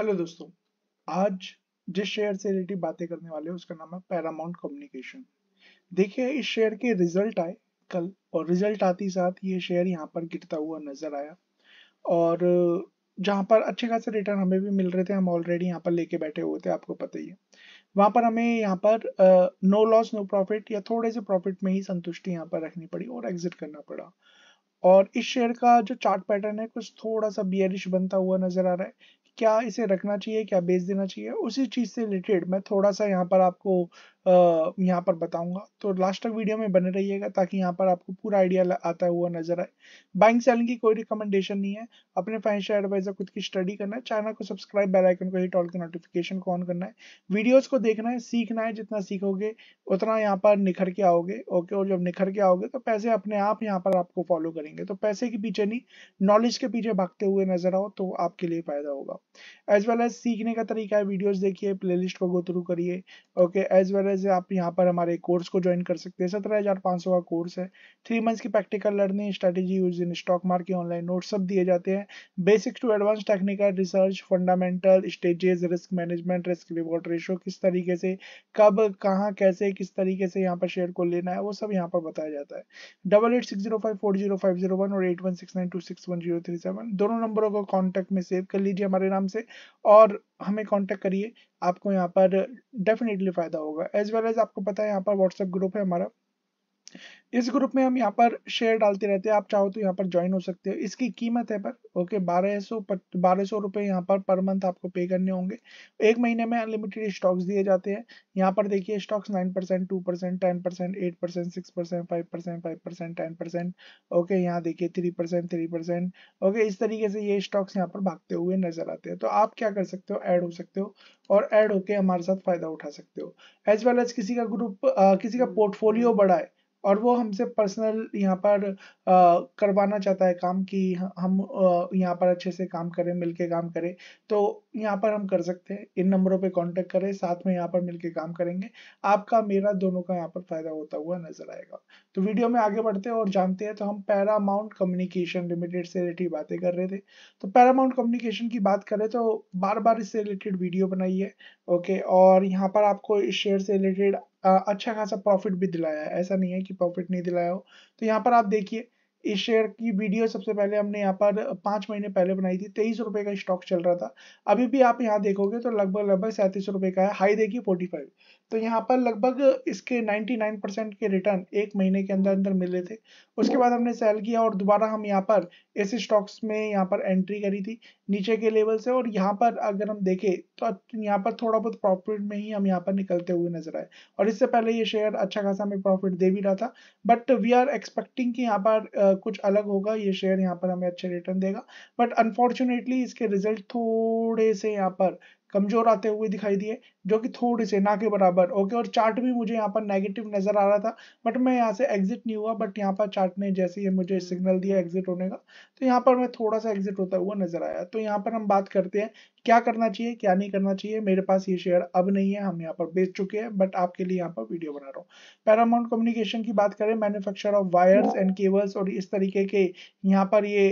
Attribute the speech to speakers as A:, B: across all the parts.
A: hello दोस्तों आज जिस शेयर से रिलेटेड बातें करने वाले हैं उसका नाम है पैरामाउंट कम्युनिकेशन देखिए इस शेयर के रिजल्ट आए कल और रिजल्ट आते ही साथ ये शेयर यहाँ पर गिरता हुआ नजर आया और जहाँ पर अच्छे खासे रिटर्न हमें भी मिल रहे थे हम ऑलरेडी यहाँ पर लेके बैठे हुए थे आपको पता ही है वहाँ पर हमें यहाँ पर नो लॉस नो प्रॉफिट या थोड़े से प्रॉफिट में ही संतुष्टि यहाँ पर रखनी पड़ी और एग्जिट करना पड़ा और इस शेयर का जो चार्ट पैटर्न है कुछ थोड़ा सा बियरिश बनता हुआ नजर आ रहा है क्या इसे रखना चाहिए क्या बेच देना चाहिए उसी चीज़ से रिलेटेड मैं थोड़ा सा यहाँ पर आपको यहाँ पर बताऊंगा तो लास्ट तक वीडियो में बने रहिएगा ताकि यहाँ पर आपको पूरा आइडिया आता हुआ नजर आए बाइंग सेलिंग की कोई रिकमेंडेशन नहीं है अपने फाइनेंशियल एडवाइजर खुद की स्टडी करना है चैनल को सब्सक्राइब बेलाइकन को हिट ऑल के नोटिफिकेशन को ऑन करना है वीडियोज को देखना है सीखना है जितना सीखोगे उतना यहाँ पर निखर के आओगे ओके और जब निखर के आओगे तो पैसे अपने आप यहाँ पर आपको फॉलो करेंगे तो पैसे के पीछे नहीं नॉलेज के पीछे भागते हुए नजर आओ तो आपके लिए फायदा होगा एज वेल एज सीखने का तरीका है वीडियोस देखिए प्लेलिस्ट को गो थ्रू करिए ओके एज वेल एज आप यहाँ पर हमारे कोर्स को ज्वाइन कर सकते हैं सत्रह हज़ार पाँच सौ का कोर्स है थ्री मंथ्स की practical learning strategy use in stock market online note सब दिए जाते हैं basics to advance technical research fundamental stages risk management risk reward ratio किस तरीके से कब कहाँ कैसे किस तरीके से यहाँ पर शेयर को लेना है वो सब यहाँ पर बताया जाता है double eight six zero five four zero five zero one और eight one six nine two six one zero three seven दोनों नंबरों को कॉन्टेक्ट में सेव कर लीजिए हमारे नाम इंस्टाग्राम से और हमें कांटेक्ट करिए आपको यहाँ पर डेफिनेटली फ़ायदा होगा एज वेल एज आपको पता है यहाँ पर व्हाट्सएप ग्रुप है हमारा इस ग्रुप में हम यहाँ पर शेयर डालते रहते हैं आप चाहो तो यहाँ पर ज्वाइन हो सकते हो इसकी कीमत है पर ओके बारह सौ बारह सौ रुपये यहाँ पर पर मंथ आपको पे करने होंगे एक महीने में अनलिमिटेड स्टॉक्स दिए जाते हैं यहाँ पर देखिए stocks nine percent two percent ten percent eight percent six percent five percent five percent ten percent okay यहाँ देखिए three percent three percent okay इस तरीके से ये स्टॉक्स यहाँ पर भागते हुए नजर आते हैं तो आप क्या कर सकते हो ऐड हो सकते हो और ऐड होके हमारे साथ फायदा उठा सकते हो एज वेल एज किसी का ग्रुप किसी का पोर्टफोलियो बढ़ाए है और वो हमसे पर्सनल यहाँ पर आ, करवाना चाहता है काम कि हम यहाँ पर अच्छे से काम करें मिलके काम करें तो यहाँ पर हम कर सकते हैं इन नंबरों पे कांटेक्ट करें साथ में यहाँ पर मिलके काम करेंगे आपका मेरा दोनों का यहाँ पर फायदा होता हुआ नजर आएगा तो वीडियो में आगे बढ़ते हैं और जानते हैं तो हम पैरामाउंट कम्युनिकेशन लिमिटेड से रिलेटेड बातें कर रहे थे तो पैरामाउंट कम्युनिकेशन की बात करें तो बार बार इससे रिलेटेड वीडियो बनाई है ओके और यहाँ पर आपको इस शेयर से रिलेटेड अच्छा खासा प्रॉफिट भी दिलाया है ऐसा नहीं है कि प्रॉफिट नहीं दिलाया हो तो यहाँ पर आप देखिए इस शेयर की वीडियो सबसे पहले हमने यहाँ पर पांच महीने पहले बनाई थी तेईस रुपए का स्टॉक चल रहा था अभी भी आप यहाँ देखोगे तो लगभग लगभग सैंतीस रुपए का है हाई देखिए फोर्टी फाइव तो यहाँ पर लगभग इसके 99 के रिटर्न एक महीने के अंदर अंदर मिले थे उसके बाद हमने सेल किया और दोबारा हम यहाँ पर इस स्टॉक्स में यहाँ पर एंट्री करी थी नीचे के लेवल से और यहाँ पर अगर हम देखें तो यहाँ पर थोड़ा बहुत प्रॉफिट में ही हम यहाँ पर निकलते हुए नजर आए और इससे पहले ये शेयर अच्छा खासा हमें प्रॉफिट दे भी रहा था बट वी आर एक्सपेक्टिंग कि यहाँ पर कुछ अलग होगा ये शेयर यहाँ पर हमें अच्छे रिटर्न देगा बट अनफॉर्चुनेटली इसके रिजल्ट थोड़े से यहाँ पर कमजोर आते हुए दिखाई दिए जो कि थोड़े से ना के बराबर ओके और चार्ट भी मुझे यहाँ पर नेगेटिव नजर आ रहा था बट मैं यहाँ से एग्जिट नहीं हुआ बट यहाँ पर चार्ट ने जैसे ही मुझे सिग्नल दिया एग्जिट होने का तो यहाँ पर मैं थोड़ा सा एग्जिट होता हुआ नजर आया तो यहाँ पर हम बात करते हैं क्या करना चाहिए क्या नहीं करना चाहिए मेरे पास ये शेयर अब नहीं है हम यहाँ पर बेच चुके हैं बट आपके लिए यहाँ पर वीडियो बना रहा हूँ पैरामाउंट कम्युनिकेशन की बात करें manufacture of wires and cables और इस तरीके के यहाँ पर ये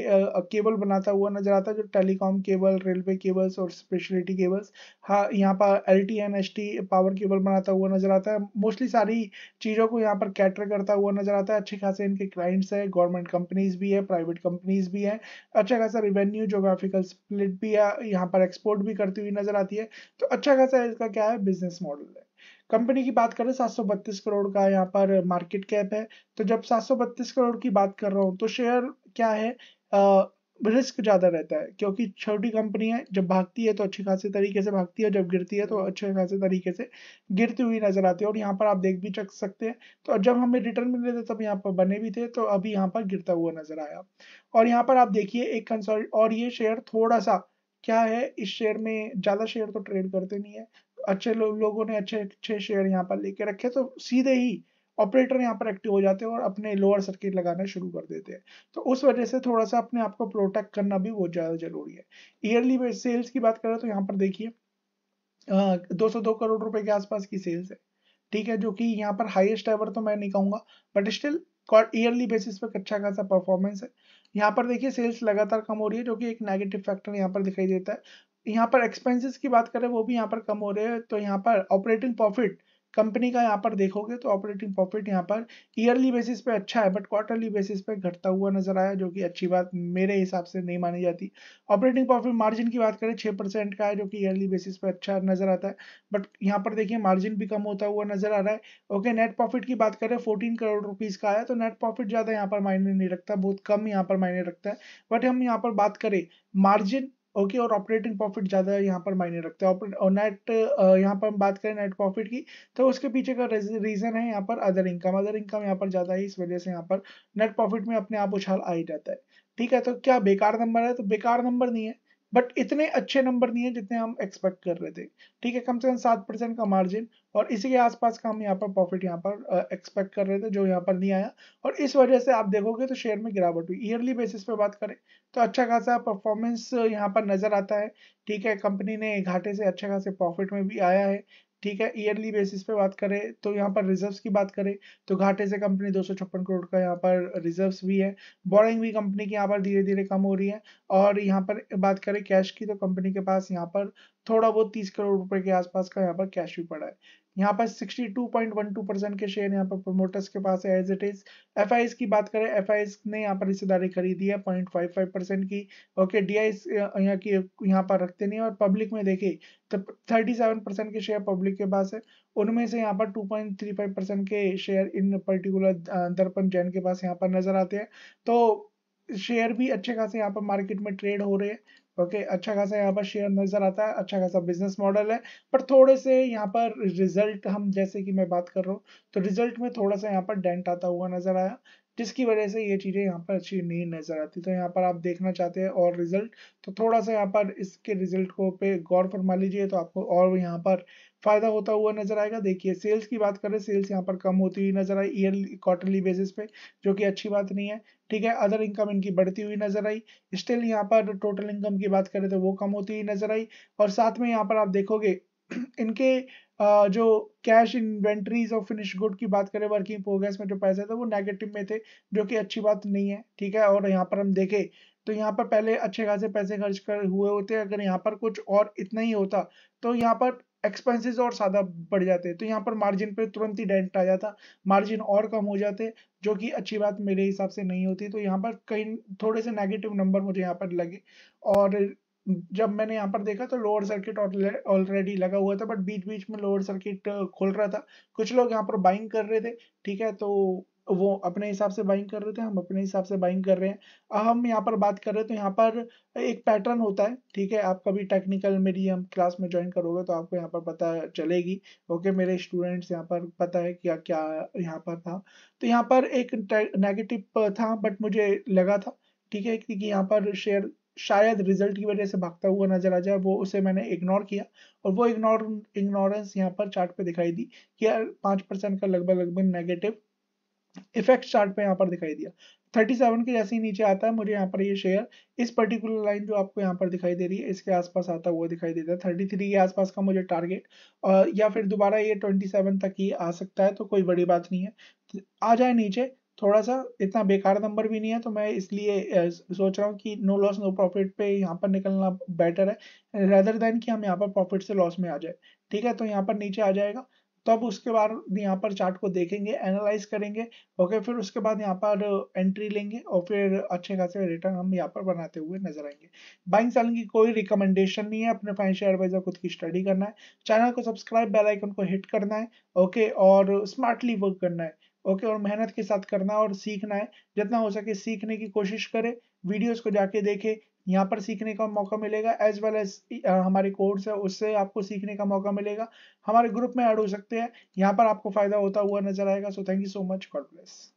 A: केबल बनाता हुआ नजर आता है जो टेलीकॉम केबल रेलवे केबल्स और स्पेशलिटी केबल्स केबल्स हाँ यहाँ पर L T N S T power cable बनाता हुआ नजर आता है मोस्टली सारी चीज़ों को यहाँ पर कैटर करता हुआ नजर आता है अच्छे खासे इनके क्लाइंट्स हैं गवर्नमेंट कंपनीज भी है प्राइवेट कंपनीज भी हैं अच्छा खासा रिवेन्यू जोग्राफिकल स्प्लिट भी है यहाँ पर एक्सपोर्ट भी करती हुई नजर आती है तो अच्छा खासा इसका क्या है बिजनेस मॉडल है कंपनी की बात करें 732 करोड़ का यहाँ पर मार्केट कैप है तो जब 732 करोड़ की बात कर रहा हूँ तो शेयर क्या है रिस्क ज़्यादा रहता है क्योंकि छोटी कंपनी है जब भागती है तो अच्छे खासे तरीके से भागती है जब गिरती है तो अच्छे खासे तरीके से गिरती हुई नज़र आती है और यहाँ पर आप देख भी चक सकते हैं तो जब हमें रिटर्न मिल रहे थे तब यहाँ पर बने भी थे तो अभी यहाँ पर गिरता हुआ नज़र आया और यहाँ पर आप देखिए एक कंसल्ट और ये शेयर थोड़ा सा क्या है इस शेयर में ज़्यादा शेयर तो ट्रेड करते नहीं है अच्छे लो, लोगों ने अच्छे अच्छे शेयर यहाँ पर लेके रखे तो सीधे ही ऑपरेटर यहाँ पर एक्टिव हो जाते हैं और अपने लोअर सर्किट लगाना शुरू कर देते हैं तो उस वजह से थोड़ा सा अपने आप को प्रोटेक्ट करना भी बहुत ज़्यादा जरूरी है ईयरली सेल्स की बात करें तो यहाँ पर देखिए दो सौ दो करोड़ रुपए के आसपास की सेल्स है ठीक है जो कि यहाँ पर हाईएस्ट एवर तो मैं नहीं कहूंगा बट स्टिल ईयरली बेसिस पर अच्छा खासा परफॉर्मेंस है यहाँ पर देखिए सेल्स लगातार कम हो रही है जो कि एक नेगेटिव फैक्टर यहाँ पर दिखाई देता है यहाँ पर एक्सपेंसेस की बात करें वो भी यहाँ पर कम हो रहे हैं तो यहाँ पर ऑपरेटिंग प्रॉफिट कंपनी का यहाँ पर देखोगे तो ऑपरेटिंग प्रॉफिट यहाँ पर ईयरली बेसिस पे अच्छा है बट क्वार्टरली बेसिस पे घटता हुआ नजर आया जो कि अच्छी बात मेरे हिसाब से नहीं मानी जाती ऑपरेटिंग प्रॉफिट मार्जिन की बात करें छः परसेंट का है जो कि ईयरली बेसिस पे अच्छा नजर आता है बट यहाँ पर देखिए मार्जिन भी कम होता हुआ नजर आ रहा है ओके नेट प्रॉफिट की बात करें फोर्टीन करोड़ रुपीज का आया तो नेट प्रॉफिट ज्यादा यहाँ पर मायने नहीं रखता बहुत कम यहाँ पर मायने रखता है बट हम यहाँ पर बात करें मार्जिन ओके और ऑपरेटिंग प्रॉफिट ज़्यादा यहाँ पर मायने रखते है और नेट यहाँ पर हम बात करें नेट प्रॉफिट की तो उसके पीछे का रीज़न है यहाँ पर अदर इनकम अदर इनकम यहाँ पर ज़्यादा है इस वजह से यहाँ पर नेट प्रॉफिट में अपने आप उछाल आ ही जाता है ठीक है तो क्या बेकार नंबर है तो बेकार नंबर नहीं है बट इतने अच्छे नंबर नहीं है जितने हम एक्सपेक्ट कर रहे थे ठीक है कम से कम सात परसेंट का मार्जिन और इसी के आसपास का हम यहाँ पर प्रॉफिट यहाँ पर एक्सपेक्ट कर रहे थे जो यहाँ पर नहीं आया और इस वजह से आप देखोगे तो शेयर में गिरावट हुई ईयरली बेसिस पे बात करें तो अच्छा खासा परफॉर्मेंस यहाँ पर नजर आता है ठीक है कंपनी ने घाटे से अच्छे खासे प्रॉफिट में भी आया है ठीक है ईयरली बेसिस पे बात करें तो यहाँ पर रिजर्व्स की बात करें तो घाटे से कंपनी दो करोड़ का यहाँ पर रिजर्व्स भी है बोरिंग भी कंपनी की यहाँ पर धीरे धीरे कम हो रही है और यहाँ पर बात करें कैश की तो कंपनी के पास यहाँ पर थोड़ा बहुत तीस करोड़ रुपए के आसपास का यहाँ पर कैश भी पड़ा है यहाँ पर 62.12 परसेंट के शेयर यहाँ पर प्रमोटर्स के पास है एज इट इज एफ की बात करें एफ ने यहाँ पर हिस्सेदारी खरीदी है 0.55 परसेंट की ओके डी आई यहाँ की यहाँ पर रखते नहीं और पब्लिक में देखे तो 37 परसेंट के शेयर पब्लिक के पास है उनमें से यहाँ पर 2.35 परसेंट के शेयर इन पर्टिकुलर दर्पण जैन के पास यहाँ पर नजर आते हैं तो शेयर भी अच्छे खासे यहाँ पर मार्केट में ट्रेड हो रहे हैं ओके अच्छा खासा यहाँ पर शेयर नज़र आता है अच्छा खासा बिजनेस मॉडल है पर थोड़े से यहाँ पर रिजल्ट हम जैसे कि मैं बात कर रहा हूँ तो रिजल्ट में थोड़ा सा यहाँ पर डेंट आता हुआ नज़र आया जिसकी वजह से ये चीज़ें यहाँ पर अच्छी नहीं नज़र आती तो यहाँ पर आप देखना चाहते हैं और रिजल्ट तो थोड़ा सा यहाँ पर इसके रिजल्ट को पे गौर फरमा लीजिए तो आपको और यहाँ पर फायदा होता हुआ नजर आएगा देखिए सेल्स की बात करें सेल्स यहाँ पर कम होती हुई नजर आई ईयरली क्वार्टरली बेसिस पे जो कि अच्छी बात नहीं है ठीक है अदर इनकम इनकी बढ़ती हुई नजर आई स्टिल यहाँ पर टोटल इनकम की बात करें तो वो कम होती हुई नजर आई और साथ में यहाँ पर आप देखोगे इनके जो कैश इन्वेंट्रीज और फिनिश गुड की बात करें वर्किंग प्रोग्रेस में जो पैसे थे वो नेगेटिव में थे जो कि अच्छी बात नहीं है ठीक है और यहाँ पर हम देखें तो यहाँ पर पहले अच्छे खासे पैसे खर्च कर हुए होते अगर यहाँ पर कुछ और इतना ही होता तो यहाँ पर एक्सपेंसेस और ज़्यादा बढ़ जाते तो यहाँ पर मार्जिन पे तुरंत ही डेंट आ जाता मार्जिन और कम हो जाते जो कि अच्छी बात मेरे हिसाब से नहीं होती तो यहाँ पर कहीं थोड़े से नेगेटिव नंबर मुझे यहाँ पर लगे और जब मैंने यहाँ पर देखा तो लोअर सर्किट ऑलरेडी लगा हुआ था बट बीच बीच में लोअर सर्किट खोल रहा था कुछ लोग यहाँ पर बाइंग कर रहे थे ठीक है तो वो अपने हिसाब से बाइंग कर रहे थे हम अपने हिसाब से बाइंग कर रहे हैं अब हम यहाँ पर बात कर रहे हैं तो यहाँ पर एक पैटर्न होता है ठीक है आप कभी टेक्निकल मेरी हम क्लास में ज्वाइन करोगे तो आपको यहाँ पर पता चलेगी ओके मेरे स्टूडेंट्स यहाँ पर पता है क्या क्या यहाँ पर था तो यहाँ पर एक नेगेटिव था बट मुझे लगा था ठीक है कि यहाँ पर शेयर शायद रिजल्ट की वजह से भागता हुआ नजर आ जाए वो उसे मैंने इग्नोर किया और वो इग्नोर इग्नोरेंस यहाँ पर चार्ट पे दिखाई दी कि पांच परसेंट का लगभग लगभग नेगेटिव इफेक्ट चार्ट पे यहाँ पर दिखाई दिया 37 के जैसे ही नीचे आता है मुझे यहाँ पर ये शेयर इस पर्टिकुलर लाइन जो आपको यहाँ पर दिखाई दे रही है इसके आसपास आता हुआ दिखाई देता है 33 के आसपास का मुझे टारगेट या फिर दोबारा ये 27 तक ही आ सकता है तो कोई बड़ी बात नहीं है आ जाए नीचे थोड़ा सा इतना बेकार नंबर भी नहीं है तो मैं इसलिए सोच रहा हूँ कि नो लॉस नो प्रॉफिट पे यहाँ पर निकलना बेटर है रेदर देन कि हम यहाँ पर प्रॉफिट से लॉस में आ जाए ठीक है तो यहाँ पर नीचे आ जाएगा तब उसके बाद यहाँ पर चार्ट को देखेंगे एनालाइज करेंगे ओके फिर उसके बाद यहाँ पर एंट्री लेंगे और फिर अच्छे खासे रिटर्न हम यहाँ पर बनाते हुए नजर आएंगे बाइंग सेलिंग की कोई रिकमेंडेशन नहीं है अपने फाइनेंशियल एडवाइजर खुद की स्टडी करना है चैनल को सब्सक्राइब बेल आइकन को हिट करना है ओके और स्मार्टली वर्क करना है ओके और मेहनत के साथ करना और सीखना है जितना हो सके सीखने की कोशिश करे वीडियोस को जाके देखे यहाँ पर सीखने का मौका मिलेगा एज वेल एज हमारे कोर्स है उससे आपको सीखने का मौका मिलेगा हमारे ग्रुप में ऐड हो सकते हैं यहाँ पर आपको फायदा होता हुआ नजर आएगा so thank you so much God bless